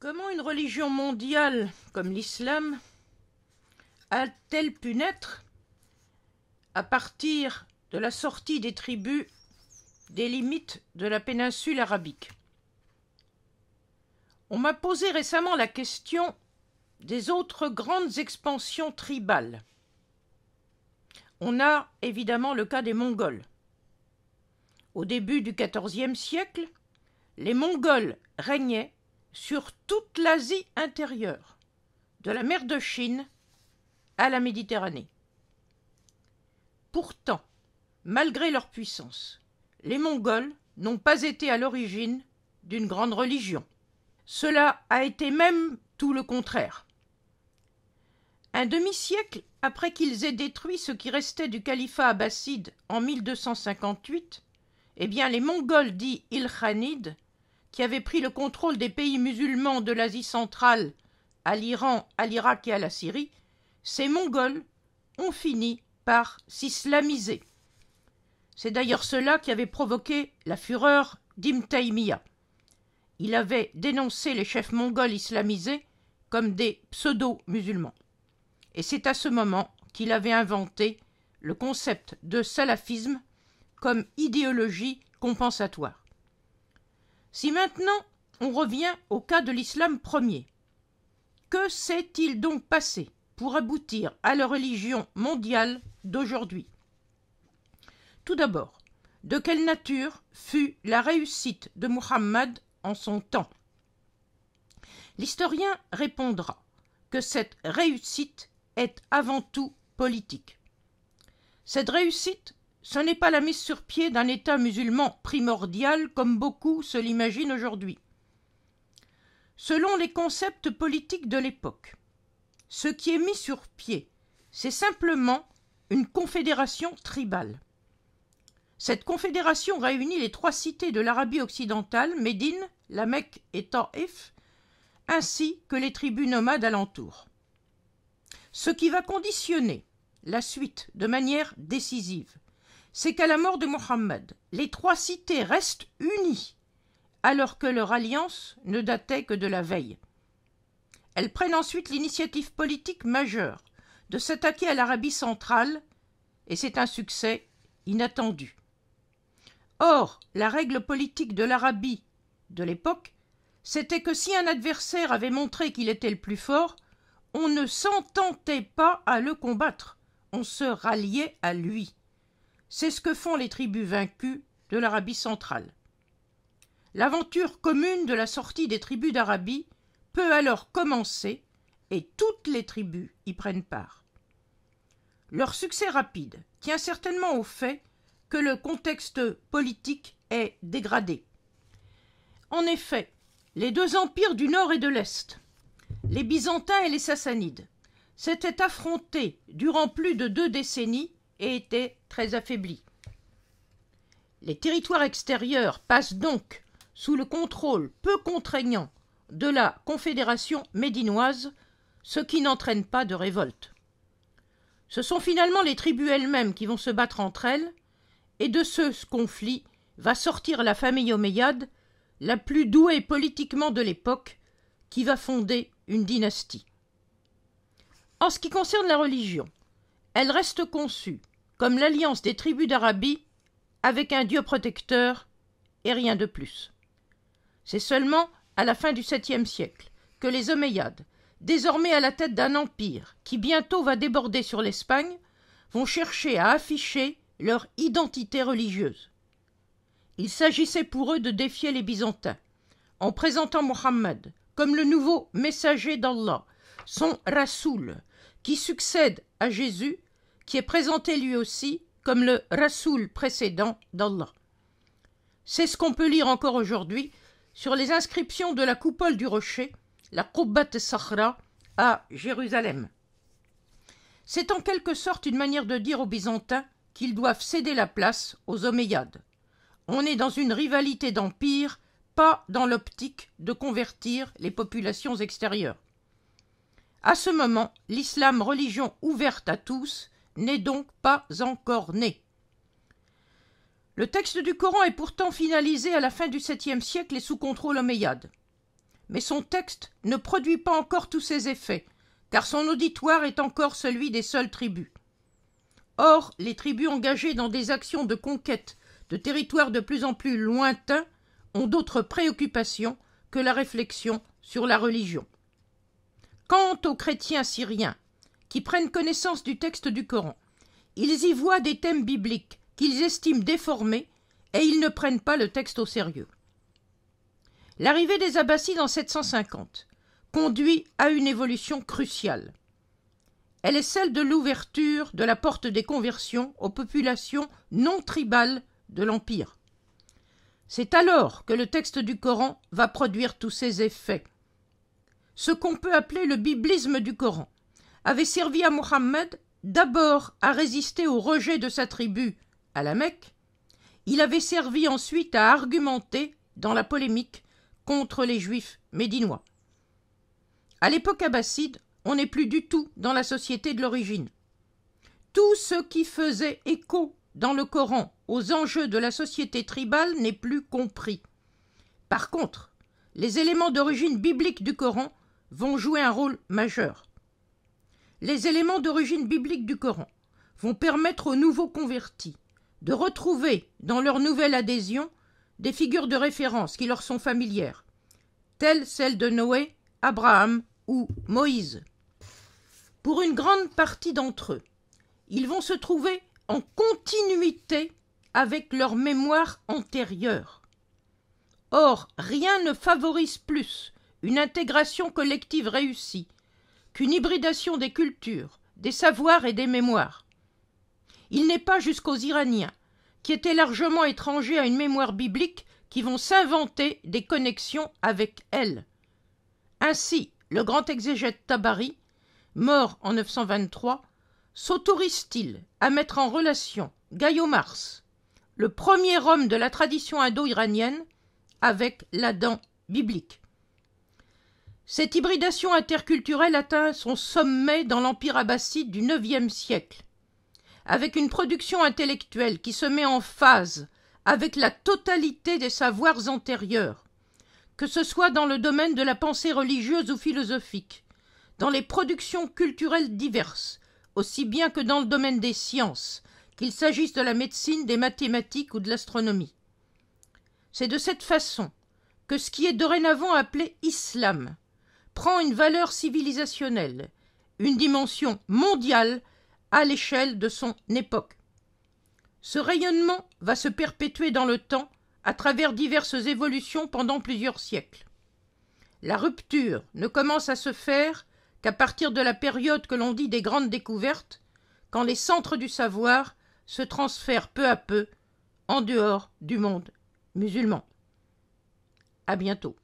Comment une religion mondiale comme l'islam a-t-elle pu naître à partir de la sortie des tribus des limites de la péninsule arabique On m'a posé récemment la question des autres grandes expansions tribales. On a évidemment le cas des Mongols. Au début du XIVe siècle, les Mongols régnaient sur toute l'Asie intérieure, de la mer de Chine à la Méditerranée. Pourtant, malgré leur puissance, les Mongols n'ont pas été à l'origine d'une grande religion. Cela a été même tout le contraire. Un demi-siècle après qu'ils aient détruit ce qui restait du califat abbasside en 1258, eh bien les Mongols dits Ilkhanides qui avait pris le contrôle des pays musulmans de l'Asie centrale, à l'Iran, à l'Irak et à la Syrie, ces Mongols ont fini par s'islamiser. C'est d'ailleurs cela qui avait provoqué la fureur d'Im Il avait dénoncé les chefs mongols islamisés comme des pseudo-musulmans. Et c'est à ce moment qu'il avait inventé le concept de salafisme comme idéologie compensatoire. Si maintenant on revient au cas de l'islam premier, que s'est-il donc passé pour aboutir à la religion mondiale d'aujourd'hui Tout d'abord, de quelle nature fut la réussite de Muhammad en son temps L'historien répondra que cette réussite est avant tout politique. Cette réussite ce n'est pas la mise sur pied d'un État musulman primordial comme beaucoup se l'imaginent aujourd'hui. Selon les concepts politiques de l'époque, ce qui est mis sur pied, c'est simplement une confédération tribale. Cette confédération réunit les trois cités de l'Arabie occidentale, Médine, la Mecque et Taif, ainsi que les tribus nomades alentour. Ce qui va conditionner la suite de manière décisive c'est qu'à la mort de Mohammed, les trois cités restent unies, alors que leur alliance ne datait que de la veille. Elles prennent ensuite l'initiative politique majeure de s'attaquer à l'Arabie centrale, et c'est un succès inattendu. Or, la règle politique de l'Arabie de l'époque, c'était que si un adversaire avait montré qu'il était le plus fort, on ne s'entendait pas à le combattre, on se ralliait à lui. C'est ce que font les tribus vaincues de l'Arabie centrale. L'aventure commune de la sortie des tribus d'Arabie peut alors commencer et toutes les tribus y prennent part. Leur succès rapide tient certainement au fait que le contexte politique est dégradé. En effet, les deux empires du Nord et de l'Est, les Byzantins et les Sassanides, s'étaient affrontés durant plus de deux décennies et était très affaibli. Les territoires extérieurs passent donc sous le contrôle peu contraignant de la Confédération médinoise, ce qui n'entraîne pas de révolte. Ce sont finalement les tribus elles-mêmes qui vont se battre entre elles, et de ce, conflit va sortir la famille omeyyade, la plus douée politiquement de l'époque, qui va fonder une dynastie. En ce qui concerne la religion, elle reste conçue comme l'alliance des tribus d'Arabie avec un dieu protecteur, et rien de plus. C'est seulement à la fin du VIIe siècle que les Omeyyades, désormais à la tête d'un empire qui bientôt va déborder sur l'Espagne, vont chercher à afficher leur identité religieuse. Il s'agissait pour eux de défier les Byzantins, en présentant Mohammed comme le nouveau messager d'Allah, son Rasoul, qui succède à Jésus qui est présenté lui aussi comme le Rasoul précédent d'Allah. C'est ce qu'on peut lire encore aujourd'hui sur les inscriptions de la coupole du rocher, la Qubbat Sahra, à Jérusalem. C'est en quelque sorte une manière de dire aux Byzantins qu'ils doivent céder la place aux Omeyyades. On est dans une rivalité d'empire, pas dans l'optique de convertir les populations extérieures. À ce moment, l'islam religion ouverte à tous n'est donc pas encore né. Le texte du Coran est pourtant finalisé à la fin du VIIe siècle et sous contrôle omeyyade. Mais son texte ne produit pas encore tous ses effets, car son auditoire est encore celui des seules tribus. Or, les tribus engagées dans des actions de conquête de territoires de plus en plus lointains ont d'autres préoccupations que la réflexion sur la religion. Quant aux chrétiens syriens, qui prennent connaissance du texte du Coran. Ils y voient des thèmes bibliques qu'ils estiment déformés et ils ne prennent pas le texte au sérieux. L'arrivée des Abbassides en 750 conduit à une évolution cruciale. Elle est celle de l'ouverture de la porte des conversions aux populations non tribales de l'Empire. C'est alors que le texte du Coran va produire tous ses effets. Ce qu'on peut appeler le biblisme du Coran, avait servi à Mohammed d'abord à résister au rejet de sa tribu à la Mecque, il avait servi ensuite à argumenter dans la polémique contre les juifs médinois. À l'époque abbasside, on n'est plus du tout dans la société de l'origine. Tout ce qui faisait écho dans le Coran aux enjeux de la société tribale n'est plus compris. Par contre, les éléments d'origine biblique du Coran vont jouer un rôle majeur les éléments d'origine biblique du Coran vont permettre aux nouveaux convertis de retrouver dans leur nouvelle adhésion des figures de référence qui leur sont familières, telles celles de Noé, Abraham ou Moïse. Pour une grande partie d'entre eux, ils vont se trouver en continuité avec leur mémoire antérieure. Or, rien ne favorise plus une intégration collective réussie qu'une hybridation des cultures, des savoirs et des mémoires. Il n'est pas jusqu'aux Iraniens, qui étaient largement étrangers à une mémoire biblique, qui vont s'inventer des connexions avec elle. Ainsi, le grand exégète Tabari, mort en 923, s'autorise-t-il à mettre en relation Gaio Mars, le premier homme de la tradition indo-iranienne, avec l'Adam biblique cette hybridation interculturelle atteint son sommet dans l'Empire abbasside du IXe siècle, avec une production intellectuelle qui se met en phase avec la totalité des savoirs antérieurs, que ce soit dans le domaine de la pensée religieuse ou philosophique, dans les productions culturelles diverses, aussi bien que dans le domaine des sciences, qu'il s'agisse de la médecine, des mathématiques ou de l'astronomie. C'est de cette façon que ce qui est dorénavant appelé islam prend une valeur civilisationnelle, une dimension mondiale à l'échelle de son époque. Ce rayonnement va se perpétuer dans le temps à travers diverses évolutions pendant plusieurs siècles. La rupture ne commence à se faire qu'à partir de la période que l'on dit des grandes découvertes, quand les centres du savoir se transfèrent peu à peu en dehors du monde musulman. A bientôt.